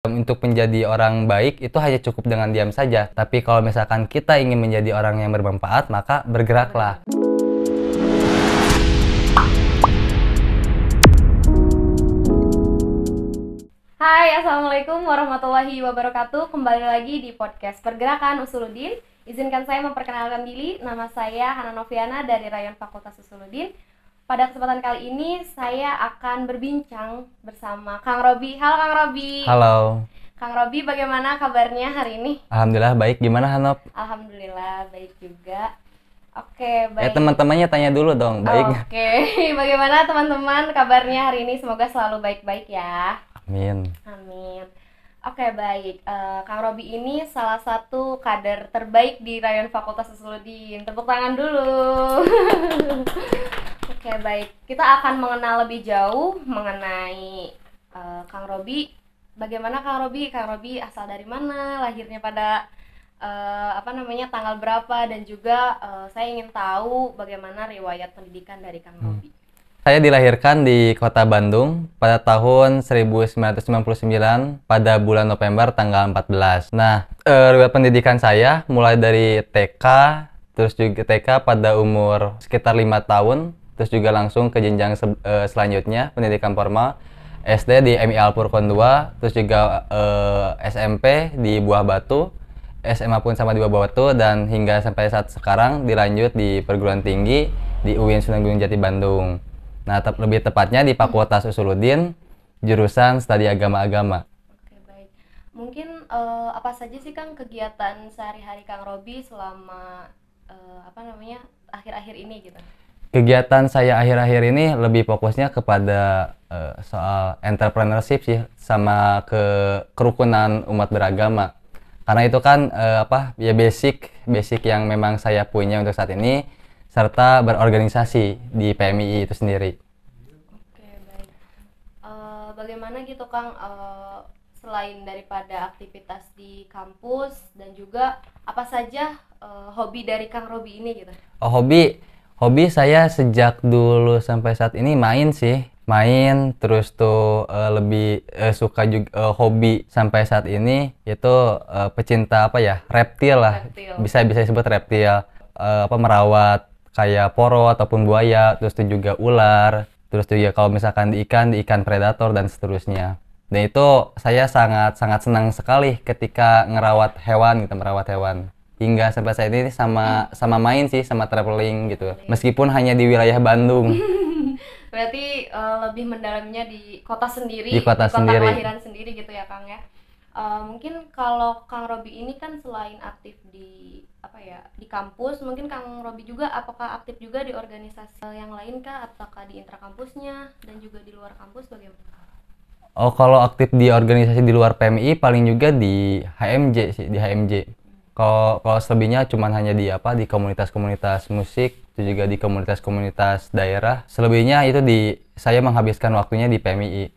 Untuk menjadi orang baik itu hanya cukup dengan diam saja. Tapi kalau misalkan kita ingin menjadi orang yang bermanfaat, maka bergeraklah. Hai, Assalamualaikum warahmatullahi wabarakatuh. Kembali lagi di podcast Pergerakan Usuludin. Izinkan saya memperkenalkan diri, nama saya Hana Noviana dari Rayon Fakultas Usuludin pada kesempatan kali ini saya akan berbincang bersama Kang Robi. Halo Kang Robi. Halo. Kang Robi bagaimana kabarnya hari ini? Alhamdulillah baik. Gimana Hanop? Alhamdulillah baik juga. Oke, eh, baik. Ya teman-temannya tanya dulu dong, baik. Oke, okay. bagaimana teman-teman kabarnya hari ini? Semoga selalu baik-baik ya. Amin. Amin. Oke, baik. Uh, Kang Robi ini salah satu kader terbaik di rayon Fakultas Sosiologi. Tepuk tangan dulu. Oke baik, kita akan mengenal lebih jauh mengenai uh, Kang Robi. Bagaimana Kang Robi? Kang Robi asal dari mana? Lahirnya pada uh, apa namanya tanggal berapa? Dan juga uh, saya ingin tahu bagaimana riwayat pendidikan dari Kang hmm. Saya dilahirkan di kota Bandung pada tahun 1999 pada bulan November tanggal 14. Nah, uh, riwayat pendidikan saya mulai dari TK terus juga TK pada umur sekitar lima tahun terus juga langsung ke jenjang se uh, selanjutnya pendidikan formal SD di MI Alpurkon 2, terus juga uh, eh, SMP di Buah Batu, SMA pun sama di Buah Batu dan hingga sampai saat sekarang dilanjut di perguruan tinggi di UIN Sunan Gunung Jati Bandung. Nah, te lebih tepatnya di Fakultas Usuludin jurusan Studi Agama-agama. Oke, baik. Mungkin uh, apa saja sih Kang kegiatan sehari-hari Kang Robi selama uh, apa namanya akhir-akhir ini gitu? kegiatan saya akhir-akhir ini lebih fokusnya kepada uh, soal entrepreneurship sih sama ke kerukunan umat beragama karena itu kan uh, apa ya basic basic yang memang saya punya untuk saat ini serta berorganisasi di PMI itu sendiri. Oke baik. Uh, bagaimana gitu Kang uh, selain daripada aktivitas di kampus dan juga apa saja uh, hobi dari Kang Robi ini gitu? Oh hobi hobi saya sejak dulu sampai saat ini main sih main terus tuh uh, lebih uh, suka juga uh, eh, hobi sampai saat ini itu uh, pecinta apa ya reptil lah bisa bisa disebut reptil uh, apa merawat kayak poro ataupun buaya terus tuh juga ular terus tuh juga kalau misalkan di ikan di ikan predator dan seterusnya dan itu saya sangat sangat senang sekali ketika ngerawat hewan gitu merawat hewan hingga sampai saat ini sama hmm. sama main sih sama traveling gitu iya. meskipun hanya di wilayah Bandung berarti uh, lebih mendalamnya di kota sendiri di kota, di kota sendiri. kelahiran sendiri gitu ya Kang ya uh, mungkin kalau Kang Robi ini kan selain aktif di apa ya di kampus mungkin Kang Robi juga apakah aktif juga di organisasi yang lain kah ataukah di intrakampusnya dan juga di luar kampus bagaimana Oh, kalau aktif di organisasi di luar PMI paling juga di HMJ sih, di HMJ kalau kalau selebihnya cuma hanya di apa di komunitas-komunitas musik itu juga di komunitas-komunitas daerah selebihnya itu di saya menghabiskan waktunya di PMI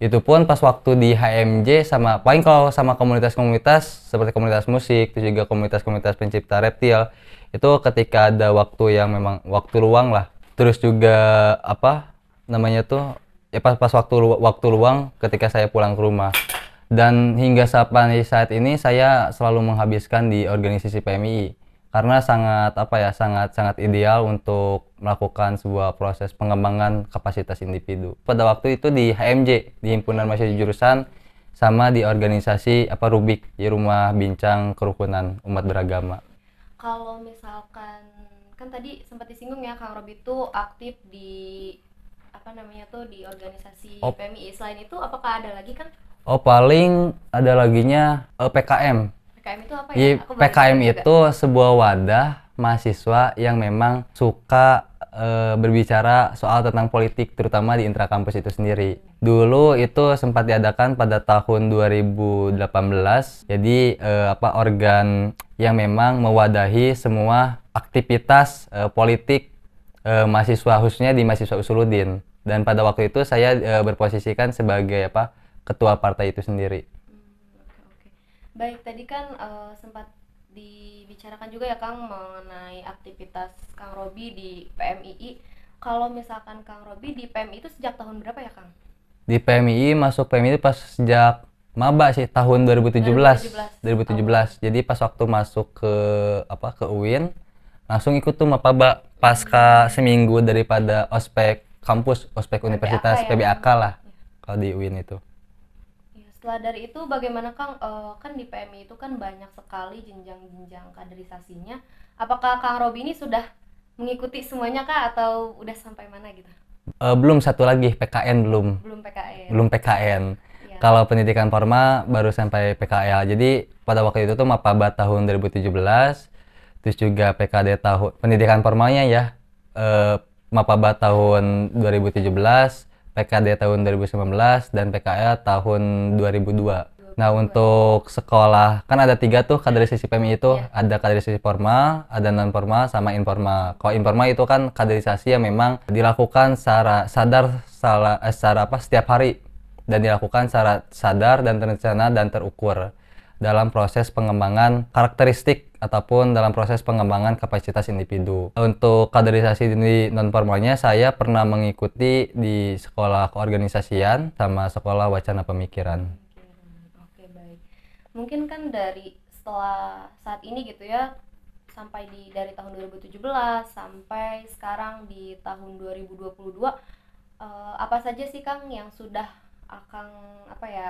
itu pun pas waktu di HMJ sama paling kalau sama komunitas-komunitas seperti komunitas musik itu juga komunitas-komunitas pencipta reptil itu ketika ada waktu yang memang waktu luang lah terus juga apa namanya tuh ya pas pas waktu waktu luang ketika saya pulang ke rumah dan hingga saat ini saya selalu menghabiskan di organisasi PMI karena sangat apa ya sangat sangat ideal untuk melakukan sebuah proses pengembangan kapasitas individu. Pada waktu itu di HMJ di himpunan mahasiswa jurusan sama di organisasi apa Rubik di Rumah Bincang Kerukunan Umat Beragama. Kalau misalkan kan tadi sempat disinggung ya Kang Robi itu aktif di apa namanya tuh di organisasi oh. PMI selain itu apakah ada lagi kan Oh paling ada laginya eh, PKM. PKM itu apa iya, ya? Aku PKM itu juga. Ya. itu sebuah wadah mahasiswa yang memang suka eh, berbicara soal tentang politik terutama di intrakampus itu sendiri. Dulu itu sempat diadakan pada tahun 2018. Jadi eh, apa organ yang memang mewadahi semua aktivitas eh, politik mahasiswa khususnya di mahasiswa Usuludin. Dan pada waktu itu saya berposisikan sebagai apa ketua partai itu sendiri. Hmm, oke, oke. Baik, tadi kan uh, sempat dibicarakan juga ya Kang mengenai aktivitas Kang Robi di PMII. Kalau misalkan Kang Robi di PMI itu sejak tahun berapa ya Kang? Di PMII, masuk PMI itu pas sejak maba sih tahun 2017. 2017. 2017. Oh. Jadi pas waktu masuk ke apa ke UIN langsung ikut tuh maba pasca hmm. seminggu daripada ospek kampus, ospek PBAK universitas ya. PBAK lah kalau di UIN itu setelah dari itu bagaimana Kang uh, kan di PMI itu kan banyak sekali jenjang-jenjang kaderisasinya apakah Kang Robi ini sudah mengikuti semuanya kah atau udah sampai mana gitu uh, belum satu lagi PKN belum belum PKN belum PKN ya. kalau pendidikan formal baru sampai PKL jadi pada waktu itu tuh mapaba tahun 2017 terus juga PKD tahun pendidikan formalnya ya uh, mapaba tahun 2017 PKD tahun 2019 dan PKL tahun 2002. Nah untuk sekolah kan ada tiga tuh kaderisasi PMI itu ya. ada kaderisasi formal, ada non formal, sama informal. Kalau informal itu kan kaderisasi yang memang dilakukan secara sadar, secara, eh, secara apa setiap hari dan dilakukan secara sadar dan terencana dan terukur dalam proses pengembangan karakteristik ataupun dalam proses pengembangan kapasitas individu. Untuk kaderisasi di non formalnya saya pernah mengikuti di sekolah keorganisasian sama sekolah wacana pemikiran. Oke, baik. Mungkin kan dari setelah saat ini gitu ya sampai di dari tahun 2017 sampai sekarang di tahun 2022 eh, apa saja sih Kang yang sudah akan apa ya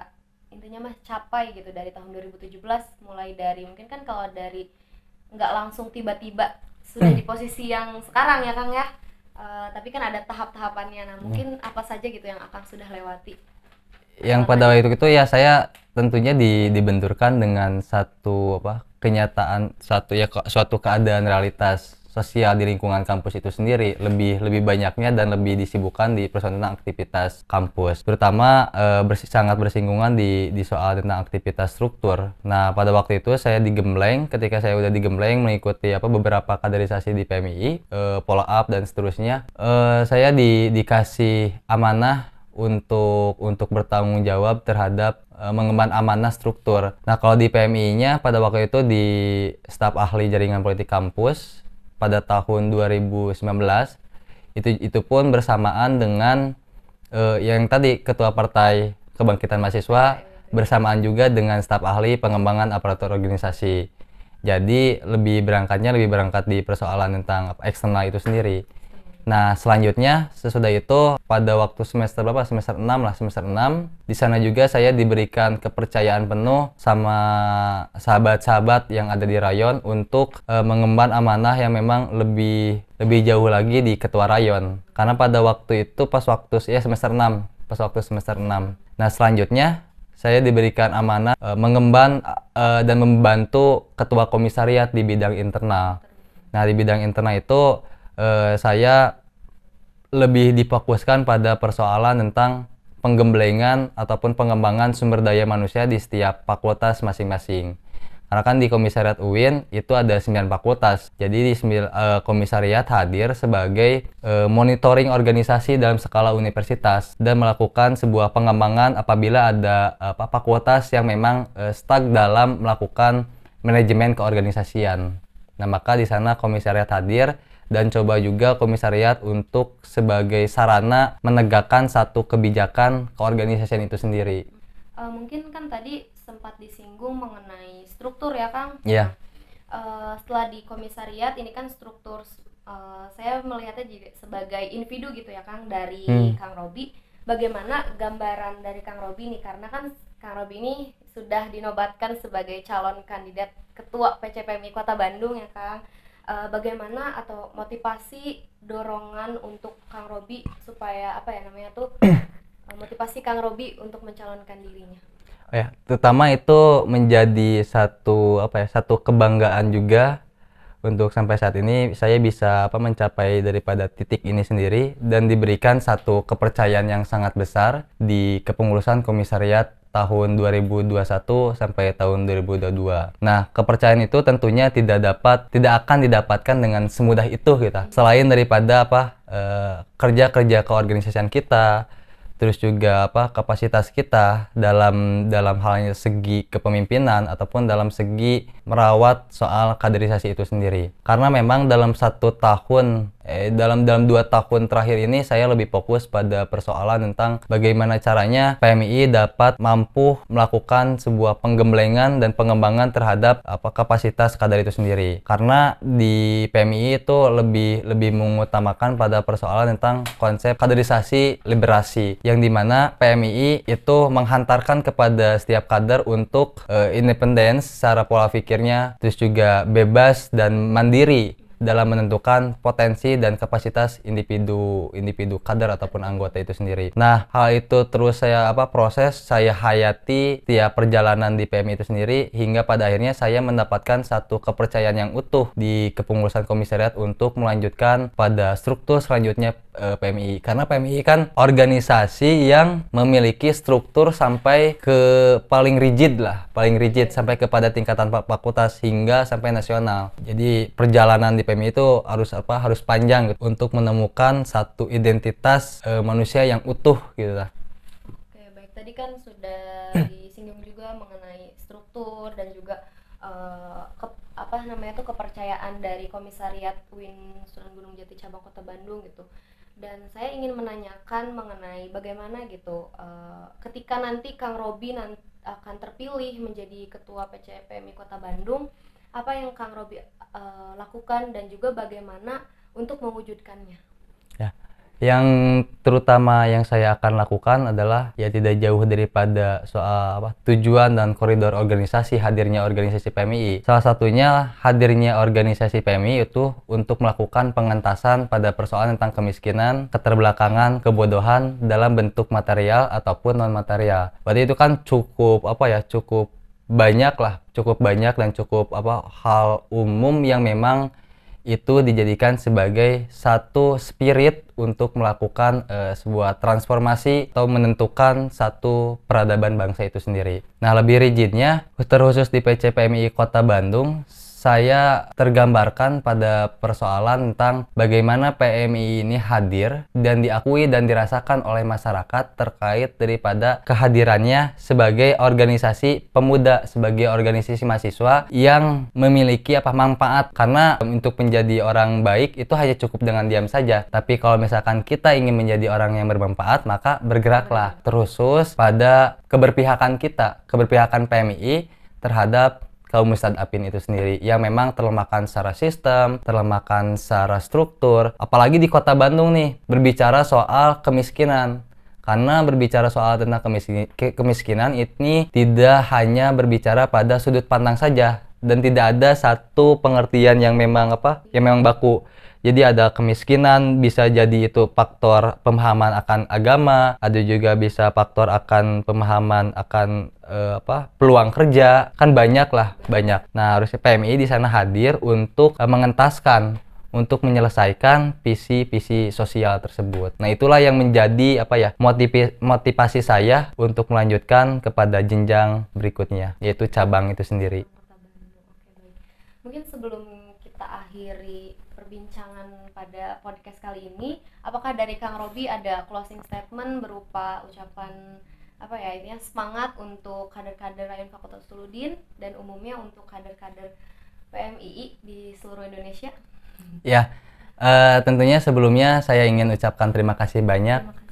intinya mah capai gitu dari tahun 2017 mulai dari mungkin kan kalau dari nggak langsung tiba-tiba sudah di posisi yang sekarang ya Kang ya. Uh, tapi kan ada tahap-tahapannya. Nah, mungkin hmm. apa saja gitu yang akan sudah lewati? Yang pada waktu itu ya saya tentunya di, dibenturkan dengan satu apa? kenyataan satu ya suatu keadaan realitas sosial di lingkungan kampus itu sendiri lebih lebih banyaknya dan lebih disibukkan di persoalan tentang aktivitas kampus terutama e, bersi, sangat bersinggungan di di soal tentang aktivitas struktur nah pada waktu itu saya digembleng ketika saya udah digembleng mengikuti apa beberapa kaderisasi di PMI e, eh, follow up dan seterusnya e, saya di, dikasih amanah untuk untuk bertanggung jawab terhadap mengemban amanah struktur. Nah, kalau di PMI-nya pada waktu itu di staf ahli jaringan politik kampus pada tahun 2019 itu itu pun bersamaan dengan uh, yang tadi ketua partai kebangkitan mahasiswa bersamaan juga dengan staf ahli pengembangan aparatur organisasi jadi lebih berangkatnya lebih berangkat di persoalan tentang eksternal itu sendiri Nah, selanjutnya sesudah itu pada waktu semester berapa? Semester 6 lah, semester 6. Di sana juga saya diberikan kepercayaan penuh sama sahabat-sahabat yang ada di rayon untuk e, mengemban amanah yang memang lebih lebih jauh lagi di ketua rayon. Karena pada waktu itu pas waktu ya semester 6, pas waktu semester 6. Nah, selanjutnya saya diberikan amanah e, mengemban e, dan membantu ketua komisariat di bidang internal. Nah, di bidang internal itu Uh, saya lebih difokuskan pada persoalan tentang penggembelengan ataupun pengembangan sumber daya manusia di setiap fakultas masing-masing. Karena kan di Komisariat UIN itu ada 9 fakultas. Jadi di 9, eh, komisariat hadir sebagai eh, monitoring organisasi dalam skala universitas dan melakukan sebuah pengembangan apabila ada apa fakultas yang memang eh, stuck dalam melakukan manajemen keorganisasian. Nah, maka di sana komisariat hadir dan coba juga komisariat untuk sebagai sarana menegakkan satu kebijakan keorganisasian itu sendiri. Uh, mungkin kan tadi sempat disinggung mengenai struktur ya Kang. Iya. Yeah. Uh, setelah di komisariat ini kan struktur uh, saya melihatnya juga sebagai individu gitu ya Kang dari hmm. Kang Robi. Bagaimana gambaran dari Kang Robi nih karena kan Kang Robi ini sudah dinobatkan sebagai calon kandidat ketua PCPMI Kota Bandung ya Kang uh, bagaimana atau motivasi dorongan untuk Kang Robi supaya apa ya namanya tuh eh, motivasi Kang Robi untuk mencalonkan dirinya. Oh ya, terutama itu menjadi satu apa ya, satu kebanggaan juga untuk sampai saat ini saya bisa apa mencapai daripada titik ini sendiri dan diberikan satu kepercayaan yang sangat besar di kepengurusan komisariat tahun 2021 sampai tahun 2022. Nah, kepercayaan itu tentunya tidak dapat tidak akan didapatkan dengan semudah itu kita. Selain daripada apa eh, kerja-kerja keorganisasian kita, terus juga apa kapasitas kita dalam dalam halnya segi kepemimpinan ataupun dalam segi merawat soal kaderisasi itu sendiri. Karena memang dalam satu tahun Eh, dalam dalam dua tahun terakhir ini saya lebih fokus pada persoalan tentang bagaimana caranya PMI dapat mampu melakukan sebuah penggemblengan dan pengembangan terhadap apa kapasitas kader itu sendiri. Karena di PMI itu lebih lebih mengutamakan pada persoalan tentang konsep kaderisasi liberasi yang dimana PMI itu menghantarkan kepada setiap kader untuk uh, independen secara pola pikirnya terus juga bebas dan mandiri dalam menentukan potensi dan kapasitas individu individu kader ataupun anggota itu sendiri. Nah, hal itu terus saya apa proses saya hayati tiap perjalanan di PMI itu sendiri hingga pada akhirnya saya mendapatkan satu kepercayaan yang utuh di kepengurusan komisariat untuk melanjutkan pada struktur selanjutnya eh, PMI karena PMI kan organisasi yang memiliki struktur sampai ke paling rigid lah, paling rigid sampai kepada tingkatan fakultas hingga sampai nasional. Jadi perjalanan di PMI itu harus apa harus panjang gitu, untuk menemukan satu identitas e, manusia yang utuh gitu lah. Oke baik tadi kan sudah disinggung juga mengenai struktur dan juga e, ke, apa namanya itu kepercayaan dari komisariat Win Sunan Gunung Jati cabang Kota Bandung gitu dan saya ingin menanyakan mengenai bagaimana gitu e, ketika nanti Kang Robi nanti akan terpilih menjadi ketua PCPMI Kota Bandung apa yang Kang Robi uh, lakukan dan juga bagaimana untuk mewujudkannya. Ya, yang terutama yang saya akan lakukan adalah ya tidak jauh daripada soal apa, tujuan dan koridor organisasi hadirnya organisasi PMI. Salah satunya hadirnya organisasi PMI itu untuk melakukan pengentasan pada persoalan tentang kemiskinan, keterbelakangan, kebodohan dalam bentuk material ataupun non material. Berarti itu kan cukup apa ya cukup banyak lah cukup banyak dan cukup apa hal umum yang memang itu dijadikan sebagai satu spirit untuk melakukan uh, sebuah transformasi atau menentukan satu peradaban bangsa itu sendiri. Nah, lebih rigidnya, terkhusus di PCPMI Kota Bandung, saya tergambarkan pada persoalan tentang bagaimana PMI ini hadir dan diakui dan dirasakan oleh masyarakat terkait daripada kehadirannya sebagai organisasi pemuda, sebagai organisasi mahasiswa yang memiliki apa manfaat karena untuk menjadi orang baik itu hanya cukup dengan diam saja. Tapi kalau misalkan kita ingin menjadi orang yang bermanfaat, maka bergeraklah terusus pada keberpihakan kita, keberpihakan PMI terhadap kaum apin itu sendiri yang memang terlemahkan secara sistem, terlemahkan secara struktur, apalagi di kota Bandung nih berbicara soal kemiskinan. Karena berbicara soal tentang kemiskinan ini tidak hanya berbicara pada sudut pandang saja, dan tidak ada satu pengertian yang memang apa yang memang baku jadi ada kemiskinan bisa jadi itu faktor pemahaman akan agama ada juga bisa faktor akan pemahaman akan eh, apa peluang kerja kan banyak lah banyak nah harusnya PMI di sana hadir untuk eh, mengentaskan untuk menyelesaikan visi-visi sosial tersebut. Nah, itulah yang menjadi apa ya motivi, motivasi saya untuk melanjutkan kepada jenjang berikutnya, yaitu cabang itu sendiri. Mungkin sebelum kita akhiri perbincangan pada podcast kali ini, apakah dari Kang Robi ada closing statement berupa ucapan apa ya intinya semangat untuk kader-kader Rayon Fakultas Tuludin dan umumnya untuk kader-kader PMII di seluruh Indonesia? Ya, uh, tentunya sebelumnya saya ingin ucapkan terima kasih banyak terima kasih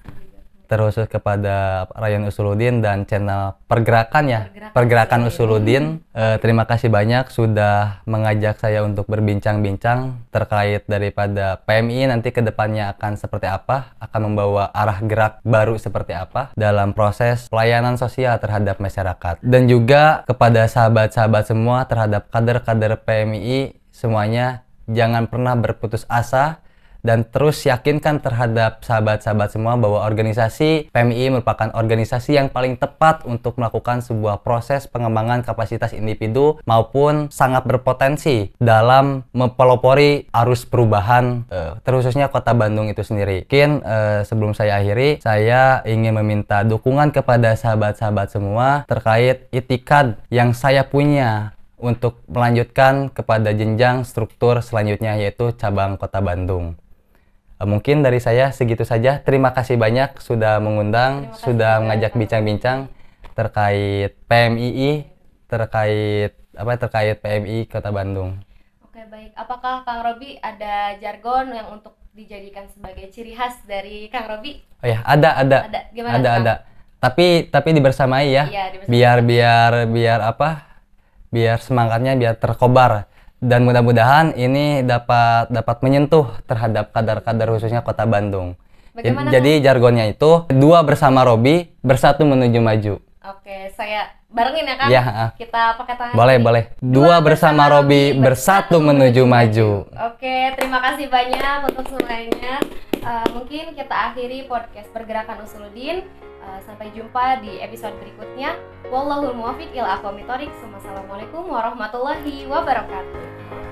terkhusus kepada Ryan Usuludin dan channel Pergerakan ya Pergerakan, Pergerakan Usuludin. Uh, eh, terima kasih banyak sudah mengajak saya untuk berbincang-bincang terkait daripada PMI nanti kedepannya akan seperti apa, akan membawa arah gerak baru seperti apa dalam proses pelayanan sosial terhadap masyarakat dan juga kepada sahabat-sahabat semua terhadap kader-kader PMI semuanya jangan pernah berputus asa dan terus yakinkan terhadap sahabat-sahabat semua bahwa organisasi PMI merupakan organisasi yang paling tepat untuk melakukan sebuah proses pengembangan kapasitas individu maupun sangat berpotensi dalam mempelopori arus perubahan uh, terkhususnya kota Bandung itu sendiri. Mungkin eh, sebelum saya akhiri, saya ingin meminta dukungan kepada sahabat-sahabat semua terkait itikad yang saya punya untuk melanjutkan kepada jenjang struktur selanjutnya yaitu cabang kota Bandung. Eh, mungkin dari saya segitu saja. Terima kasih banyak sudah mengundang, sudah mengajak bincang-bincang terkait PMII, terkait apa terkait PMI Kota Bandung. Oke, baik. Apakah Kang Robi ada jargon yang untuk dijadikan sebagai ciri khas dari Kang Robi? Oh ya, ada ada. Ada gimana? Ada ada. Tapi tapi dibersamai ya. Iya, dibersamai. Biar biar biar apa? Biar semangatnya biar terkobar dan mudah-mudahan ini dapat dapat menyentuh terhadap kadar-kadar khususnya Kota Bandung. Bagaimana jadi, jargonnya itu dua bersama Robi bersatu menuju maju. Oke, saya barengin ya kan? Ya. Ah. Kita pakai tangan. Boleh, boleh. Dua, dua bersama, bersama Robi bersatu, bersatu menuju maju. Oke, terima kasih banyak untuk semuanya. Uh, mungkin kita akhiri podcast pergerakan Usuludin. Eh, sampai jumpa di episode berikutnya. Wallahul muwaffiq ila aqwamit thoriq. Wassalamualaikum warahmatullahi wabarakatuh.